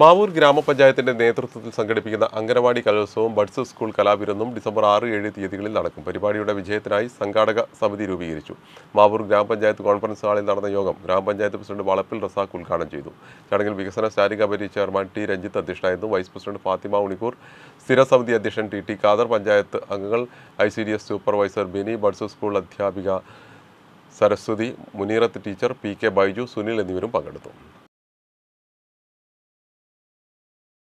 മാവൂർ ഗ്രാമപഞ്ചായത്തിന്റെ നേതൃത്വത്തിൽ സംഘടിപ്പിക്കുന്ന അംഗനവാടി കലോത്സവം ബഡ്സ് സ്കൂൾ കലാവിരുന്നും ഡിസംബർ ആറ് ഏഴ് തീയതികളിൽ നടക്കും പരിപാടിയുടെ വിജയത്തിനായി സംഘാടക സമിതി രൂപീകരിച്ചു മാവൂർ ഗ്രാമപഞ്ചായത്ത് കോൺഫറൻസ് ഹാളിൽ നടന്ന യോഗം ഗ്രാമപഞ്ചായത്ത് പ്രസിഡന്റ് വളപ്പിൽ റസാഖ് ഉദ്ഘാടനം ചെയ്തു ചടങ്ങിൽ വികസന standing committee chairman T Ranjith അധ്യക്ഷനായിരുന്നു വൈസ് പ്രസിഡന്റ് ഫാത്തിമ ഉണിക്കൂർ സ്ഥിര സമിതി അധ്യക്ഷൻ ടി ടി ഖാദർ പഞ്ചായത്ത് അംഗങ്ങൾ I C D S supervisor Bini Buds school അധ്യാപിക Saraswathi Muneerath teacher P K Baiju Sunil എന്നിവരും പങ്കെടുത്തു